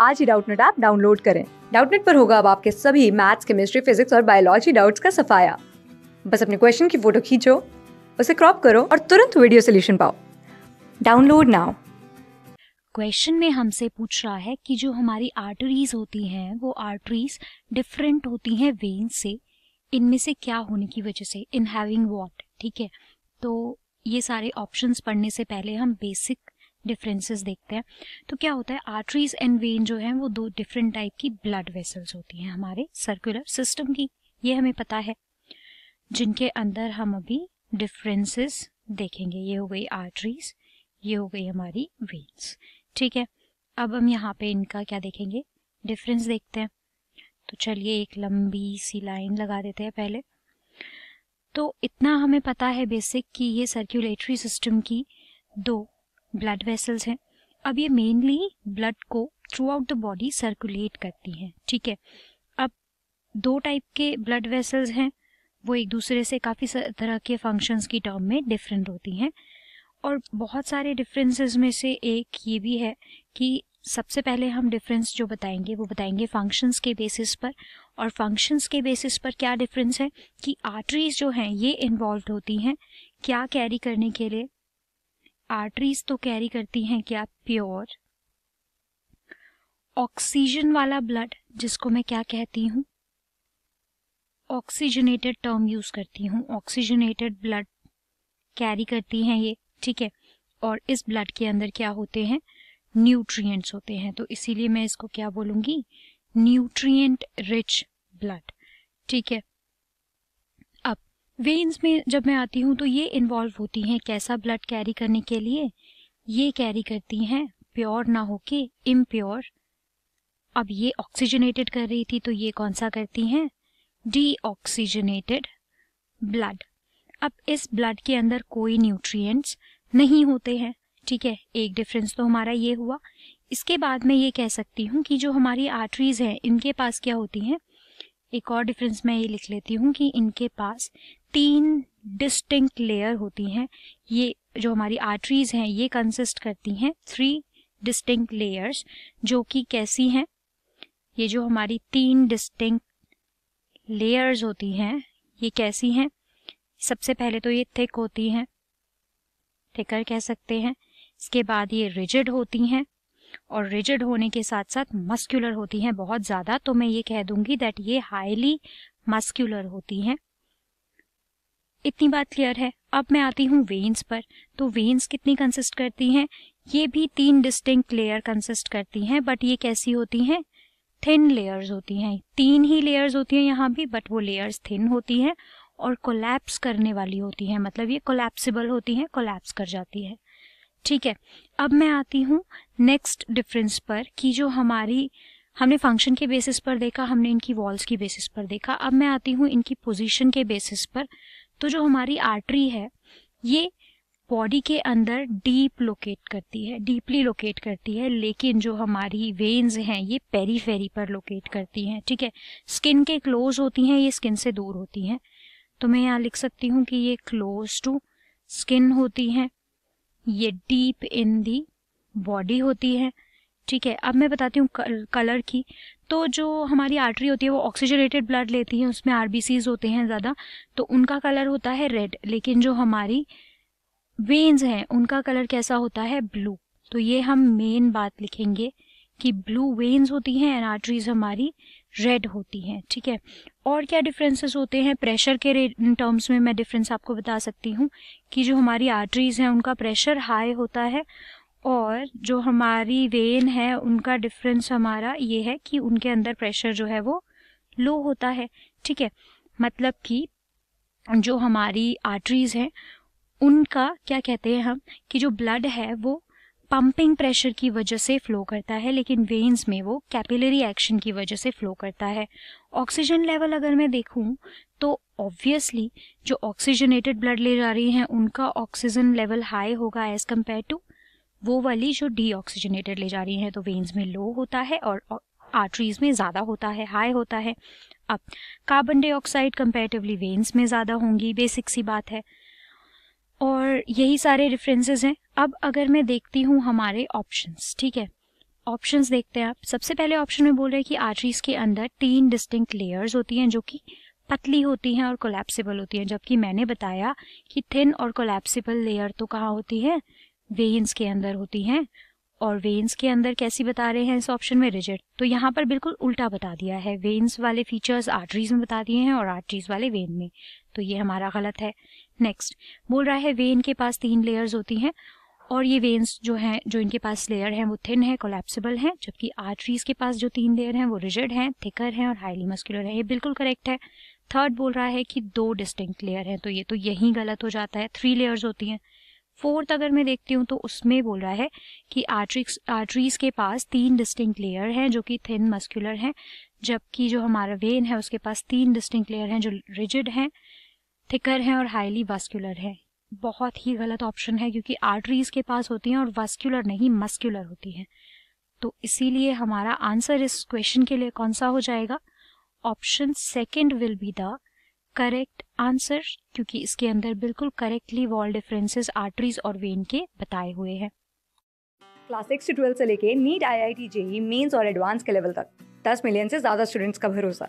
आज ही Doubtnut app download करें डाउटनेट पर होगा अब आपके सभी मैथ्स केमिस्ट्री फिजिक्स और बायोलॉजी डाउट्स का सफाया बस अपने क्वेश्चन की फोटो खींचो उसे क्रॉप करो और तुरंत वीडियो सोल्यूशन पाओ डाउनलोड नाउ क्वेश्चन में हमसे पूछ रहा है कि जो हमारी आर्टरीज होती हैं वो आर्टरीज डिफरेंट होती हैं वेन से इनमें से क्या होने की वजह से इन हैविंग वॉट ठीक है तो ये सारे ऑप्शंस पढ़ने से पहले हम बेसिक डिफरेंसेस देखते हैं तो क्या होता है आर्टरीज एंड वेन जो है वो दो डिफरेंट टाइप की ब्लड वेसल्स होती हैं हमारे सर्कुलर सिस्टम की ये हमें पता है जिनके अंदर हम अभी डिफरेंसेस देखेंगे ये हो गई आर्टरीज ये हो गई हमारी वेन्स ठीक है अब हम यहाँ पे इनका क्या देखेंगे डिफरेंस देखते हैं तो चलिए एक लंबी सी लाइन लगा देते हैं पहले तो इतना हमें पता है बेसिक कि ये सर्कुलेटरी सिस्टम की दो ब्लड वेसल्स हैं अब ये मेनली ब्लड को throughout the body circulate करती हैं ठीक है अब दो टाइप के ब्लड वेसल्स हैं वो एक दूसरे से काफ़ी तरह के फंक्शंस की टर्म में डिफरेंट होती हैं और बहुत सारे डिफरेंसेस में से एक ये भी है कि सबसे पहले हम डिफरेंस जो बताएंगे वो बताएंगे फंक्शंस के बेसिस पर और फंक्शंस के बेसिस पर क्या डिफरेंस है कि आर्टरीज जो हैं ये इन्वॉल्व होती हैं क्या कैरी करने के लिए आर्टरीज तो कैरी करती हैं क्या प्योर ऑक्सीजन वाला ब्लड जिसको मैं क्या कहती हूँ ऑक्सीजनेटेड टर्म यूज करती हूँ ऑक्सीजनेटेड ब्लड कैरी करती हैं ये ठीक है और इस ब्लड के अंदर क्या होते हैं न्यूट्रिएंट्स होते हैं तो इसीलिए मैं इसको क्या बोलूंगी न्यूट्रिएंट रिच ब्लड ठीक है वेन्स में जब मैं आती हूँ तो ये इन्वॉल्व होती हैं कैसा ब्लड कैरी करने के लिए ये कैरी करती हैं प्योर ना होके इम्प्योर अब ये ऑक्सीजनेटेड कर रही थी तो ये कौन सा करती हैं डीऑक्सीजनेटेड ब्लड अब इस ब्लड के अंदर कोई न्यूट्रिएंट्स नहीं होते हैं ठीक है एक डिफरेंस तो हमारा ये हुआ इसके बाद मैं ये कह सकती हूँ कि जो हमारी आर्टरीज हैं इनके पास क्या होती हैं एक और डिफरेंस मैं ये लिख लेती हूँ कि इनके पास तीन डिस्टिंक्ट लेयर होती हैं ये जो हमारी आर्टरीज हैं ये कंसिस्ट करती हैं थ्री डिस्टिंक्ट लेयर्स जो कि कैसी हैं ये जो हमारी तीन डिस्टिंक्ट लेयर्स होती हैं ये कैसी हैं सबसे पहले तो ये थिक होती हैं थिकर कह सकते हैं इसके बाद ये रिजिड होती हैं और रिजिड होने के साथ साथ मस्क्यूलर होती हैं बहुत ज़्यादा तो मैं ये कह दूंगी दैट ये हाईली मस्क्यूलर होती हैं इतनी बात क्लियर है अब मैं आती हूँ वेन्स पर तो वेन्स कितनी कंसिस्ट करती हैं ये भी तीन डिस्टिंक्ट लेयर कंसिस्ट करती हैं बट ये कैसी होती हैं थिन लेयर्स होती हैं तीन ही लेयर्स होती हैं यहाँ भी बट वो लेयर्स थिन होती हैं और कोलैप्स करने वाली होती हैं मतलब ये कोलैप्सिबल होती हैं कोलैप्स कर जाती है ठीक है अब मैं आती हूँ नेक्स्ट डिफरेंस पर कि जो हमारी हमने फंक्शन के बेसिस पर देखा हमने इनकी वॉल्स की बेसिस पर देखा अब मैं आती हूँ इनकी पोजीशन के बेसिस पर तो जो हमारी आर्टरी है ये बॉडी के अंदर डीप लोकेट करती है डीपली लोकेट करती है लेकिन जो हमारी वेन्स हैं ये पेरीफेरी पर लोकेट करती हैं ठीक है स्किन के क्लोज होती हैं ये स्किन से दूर होती हैं तो मैं यहाँ लिख सकती हूँ कि ये क्लोज टू स्किन होती हैं ये डीप इन दी बॉडी होती है ठीक है अब मैं बताती हूँ कलर की तो जो हमारी आर्टरी होती है वो ऑक्सीजनेटेड ब्लड लेती है उसमें आरबीसीज होते हैं ज़्यादा तो उनका कलर होता है रेड लेकिन जो हमारी वेन्स हैं उनका कलर कैसा होता है ब्लू तो ये हम मेन बात लिखेंगे कि ब्लू वेन्स होती हैं एंड आर्टरीज हमारी रेड होती हैं ठीक है और क्या डिफरेंसेस होते हैं प्रेशर के टर्म्स में मैं डिफरेंस आपको बता सकती हूँ कि जो हमारी आर्टरीज हैं उनका प्रेशर हाई होता है और जो हमारी वेन है उनका डिफरेंस हमारा ये है कि उनके अंदर प्रेशर जो है वो लो होता है ठीक है मतलब कि जो हमारी आर्टरीज हैं उनका क्या कहते हैं हम कि जो ब्लड है वो पंपिंग प्रेशर की वजह से फ्लो करता है लेकिन वेन्स में वो कैपिलरी एक्शन की वजह से फ्लो करता है ऑक्सीजन लेवल अगर मैं देखूं तो ऑब्वियसली जो ऑक्सीजनेटेड ब्लड ले जा रही हैं उनका ऑक्सीजन लेवल हाई होगा एज कम्पेयर टू वो वाली जो ऑक्सीजनेटेड ले जा रही हैं तो वेन्स में लो होता है और आर्टरीज में ज़्यादा होता है हाई होता है अब कार्बन डाइऑक्साइड कंपेरेटिवली वेन्स में ज़्यादा होंगी बेसिक सी बात है और यही सारे रेफरेंसेस हैं अब अगर मैं देखती हूँ हमारे ऑप्शंस ठीक है ऑप्शंस देखते हैं आप सबसे पहले ऑप्शन में बोल रहे हैं कि आर्टरीज के अंदर तीन डिस्टिंक्ट लेयर्स होती हैं जो कि पतली होती हैं और कोलैप्सिबल होती हैं जबकि मैंने बताया कि थिन और कोलेप्सिबल लेयर तो कहाँ होती है वेन्स के अंदर होती हैं और वेन्स के अंदर कैसी बता रहे हैं इस ऑप्शन में रिजिड तो यहाँ पर बिल्कुल उल्टा बता दिया है वेन्स वाले फीचर्स आर्टरीज में बता दिए हैं और आर्टरीज वाले वेन में तो ये हमारा गलत है नेक्स्ट बोल रहा है वेन के पास तीन लेयर्स होती हैं और ये वेन्स जो हैं जो इनके पास लेयर हैं वो थिन है कोलेप्सिबल हैं जबकि आर्टरीज के पास जो तीन लेयर हैं वो रिजिड हैं थिकर हैं और हाईली मस्कुलर हैं ये बिल्कुल करेक्ट है थर्ड बोल रहा है कि दो डिस्टिंक्ट लेयर हैं तो ये तो यही गलत हो जाता है थ्री लेयर्स होती हैं फोर्थ अगर मैं देखती हूँ तो उसमें बोल रहा है कि आर्ट्रिक्स आर्टरीज के पास तीन डिस्टिंक्ट लेयर हैं जो कि थिन मस्कुलर हैं जबकि जो हमारा वेन है उसके पास तीन डिस्टिंक्ट लेयर हैं जो रिजिड हैं थिकर हैं और हाईली वास्कुलर है बहुत ही गलत ऑप्शन है क्योंकि आर्टरीज के पास होती हैं और वास्कुलर नहीं मस्कुलर होती हैं तो इसीलिए हमारा आंसर इस क्वेश्चन के लिए कौन सा हो जाएगा option second will be the correct answer क्योंकि इसके अंदर बिल्कुल करेक्टली वॉल डिफरेंसेस आर्टरीज और वेन के बताए हुए हैं क्लास सिक्स से ट्वेल्थ से लेके NEET I I T JEE mains और एडवांस के लेवल तक दस मिलियन से ज्यादा स्टूडेंट्स का भरोसा